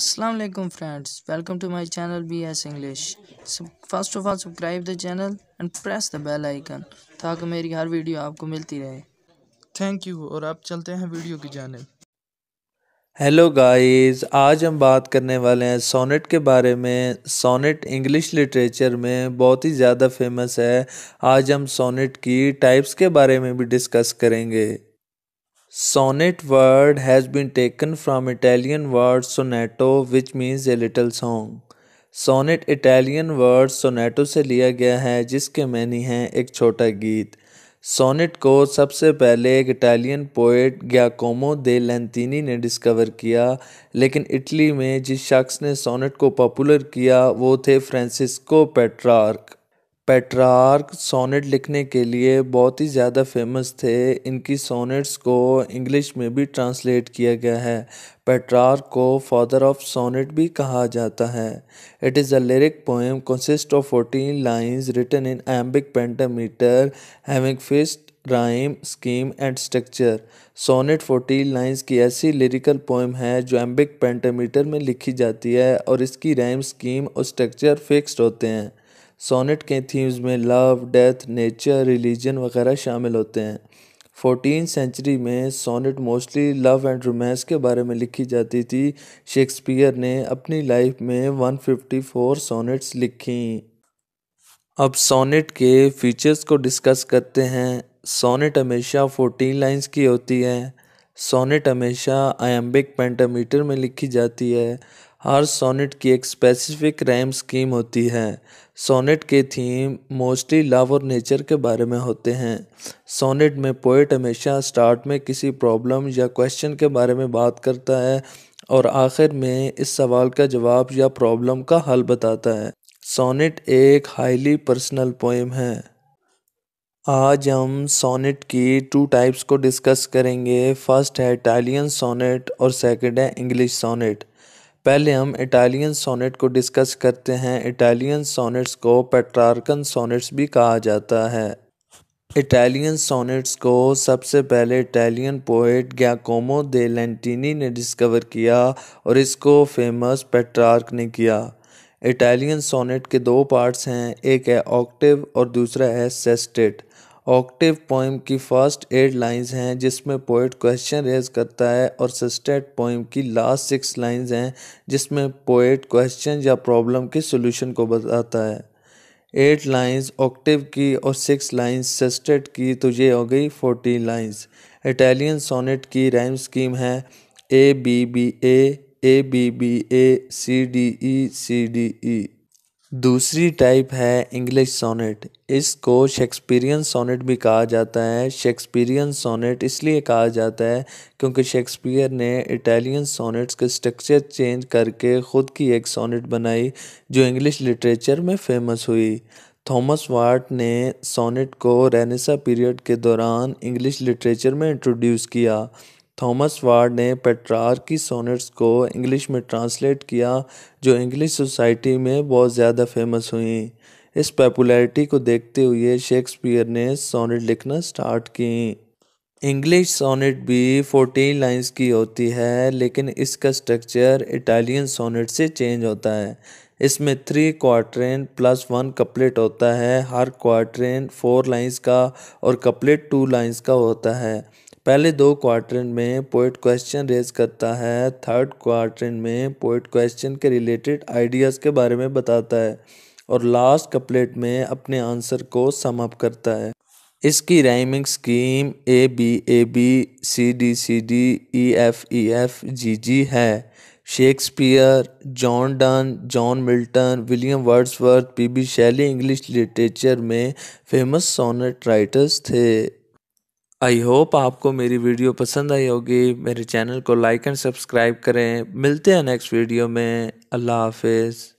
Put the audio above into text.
अस्सलाम वालेकुम friends welcome to my channel B S English first of all subscribe the channel and press the bell icon ताकि मेरी हर video आपको मिलती रहे थैंक यू और आप चलते हैं वीडियो की जानब हेलो गाइस आज हम बात करने वाले हैं सोनेट के बारे में सोनेट इंग्लिश लिटरेचर में बहुत ही ज़्यादा फेमस है आज हम सोनेट की टाइप्स के बारे में भी डिस्कस करेंगे Sonnet word has been taken from Italian word sonetto which means a little song. Sonnet Italian word sonetto से लिया गया है जिसके मैनी हैं एक छोटा गीत सोनेट को सबसे पहले एक इटालियन पोइट ग्याकोमो दे लेंतिनी ने डिस्कवर किया लेकिन इटली में जिस शख्स ने सोनेट को पॉपुलर किया वो थे फ्रांसिस्को पेट्रार्क पेट्रार्क सोनेट लिखने के लिए बहुत ही ज़्यादा फेमस थे इनकी सोनेट्स को इंग्लिश में भी ट्रांसलेट किया गया है पेट्रार्क को फादर ऑफ सोनेट भी कहा जाता है it is a lyric poem consist of fourteen lines written in iambic pentameter having fixed rhyme scheme and structure sonnet fourteen lines की ऐसी लिरिकल पोएम है जो एम्बिक पेंटामीटर में लिखी जाती है और इसकी राइम स्कीम और स्ट्रक्चर फिक्स्ड होते हैं सोनेट के थीम्स में लव डेथ नेचर रिलीजन वगैरह शामिल होते हैं फोर्टीन सेंचुरी में sonnet mostly love and romance के बारे में लिखी जाती थी शेक्सपियर ने अपनी लाइफ में 154 सोनेट्स लिखी अब सोनेट के फीचर्स को डिस्कस करते हैं सोनेट हमेशा 14 लाइंस की होती है सोनेट हमेशा आयम्बिक पेंटामीटर में लिखी जाती है हर सोनेट की एक स्पेसिफिक रैम स्कीम होती है सोनेट के थीम मोस्टली लव और नेचर के बारे में होते हैं सोनेट में पोइट हमेशा स्टार्ट में किसी प्रॉब्लम या क्वेश्चन के बारे में बात करता है और आखिर में इस सवाल का जवाब या प्रॉब्लम का हल बताता है सोनेट एक हाईली पर्सनल पोइम है आज हम सोनेट की टू टाइप्स को डिस्कस करेंगे फर्स्ट है इटालियन सोनेट और सेकंड है इंग्लिश सोनेट पहले हम इटालियन सोनेट को डिस्कस करते हैं इटालियन सोनेट्स को पेट्रार्कन सोनेट्स भी कहा जाता है इटालियन सोनेट्स को सबसे पहले इटालियन पोइट गैकोमो दे लेंटिनी ने डिस्कवर किया और इसको फेमस पेट्रार्क ने किया इटालियन सोनेट के दो पार्ट्स हैं एक है ऑक्टिव और दूसरा है सेस्टेट ऑक्टिव पोइम की फर्स्ट एट लाइंस हैं जिसमें पोइट क्वेश्चन रेज करता है और सस्टेड पोइम की लास्ट सिक्स लाइंस हैं जिसमें पोइट क्वेश्चन या प्रॉब्लम के सोल्यूशन को बताता है एट लाइंस ऑक्टिव की और सिक्स लाइंस सस्टेड की तो ये हो गई फोर्टीन लाइंस इटालियन सोनेट की रैम स्कीम है A B B A A B B A C D E C D E दूसरी टाइप है इंग्लिश सोनेट इसको शेक्सपीरियन सोनेट भी कहा जाता है शेक्सपीरियन सोनेट इसलिए कहा जाता है क्योंकि शेक्सपियर ने इटालियन सोनेट्स के स्ट्रक्चर चेंज करके ख़ुद की एक सोनेट बनाई जो इंग्लिश लिटरेचर में फेमस हुई थॉमस वार्ट ने सोनेट को रेनेसा पीरियड के दौरान इंग्लिश लिटरेचर में इंट्रोड्यूस किया थॉमस वार्ड ने पेट्रार की सोनेट्स को इंग्लिश में ट्रांसलेट किया जो इंग्लिश सोसाइटी में बहुत ज़्यादा फेमस हुई इस पॉपुलैरिटी को देखते हुए शेक्सपियर ने सोनेट लिखना स्टार्ट की इंग्लिश सोनेट भी फोर्टीन लाइंस की होती है लेकिन इसका स्ट्रक्चर इटालियन सोनेट से चेंज होता है इसमें three quatrain plus one couplet होता है हर क्वार्ट्रेन फोर लाइंस का और कपलेट टू लाइंस का होता है पहले दो क्वार्टर में पोइट क्वेश्चन रेज करता है थर्ड क्वार्टर में पोइट क्वेश्चन के रिलेटेड आइडियाज़ के बारे में बताता है और लास्ट कपलेट में अपने आंसर को समअप करता है इसकी rhyming scheme A B A B C D C D E F E F G G है Shakespeare John Donne John Milton William Wordsworth P B Shelley English literature में famous sonnet writers थे I hope आपको मेरी video पसंद आई होगी मेरे channel को like and subscribe करें मिलते हैं नेक्स्ट वीडियो में अल्लाह हाफिज़